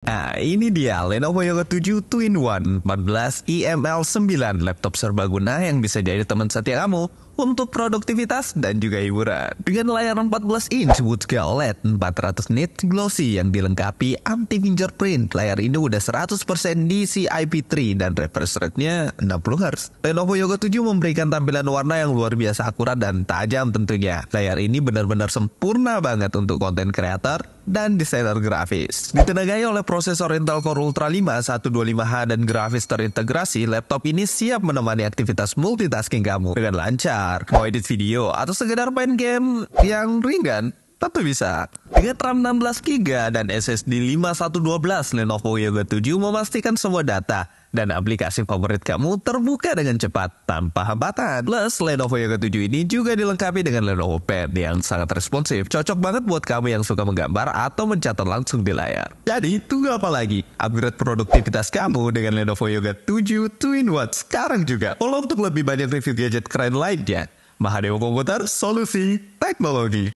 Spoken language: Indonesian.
Nah, ini dia Lenovo Yoga 7 Twin One 14 IML 9 laptop serbaguna yang bisa jadi teman setia kamu untuk produktivitas dan juga hiburan. Dengan layar 14 inch scale OLED 400 nit glossy yang dilengkapi anti fingerprint, layar ini udah 100% DCI-P3 dan refresh rate-nya 60 Hz. Lenovo Yoga 7 memberikan tampilan warna yang luar biasa akurat dan tajam tentunya. Layar ini benar-benar sempurna banget untuk konten kreator dan desainer grafis. Ditenagai oleh prosesor Intel Core Ultra 5 125H dan grafis terintegrasi, laptop ini siap menemani aktivitas multitasking kamu dengan lancar komentar, mau edit video, atau sekedar main game yang ringan, Tentu bisa. Dengan RAM 16GB dan SSD 5112, Lenovo Yoga 7 memastikan semua data dan aplikasi favorit kamu terbuka dengan cepat tanpa hambatan. Plus, Lenovo Yoga 7 ini juga dilengkapi dengan Lenovo Pad yang sangat responsif. Cocok banget buat kamu yang suka menggambar atau mencatat langsung di layar. Jadi, tunggu apa lagi? Upgrade produktivitas kamu dengan Lenovo Yoga 7 Twin Watch sekarang juga. Follow untuk lebih banyak review gadget keren lainnya. Mahadewa Komputer, solusi teknologi.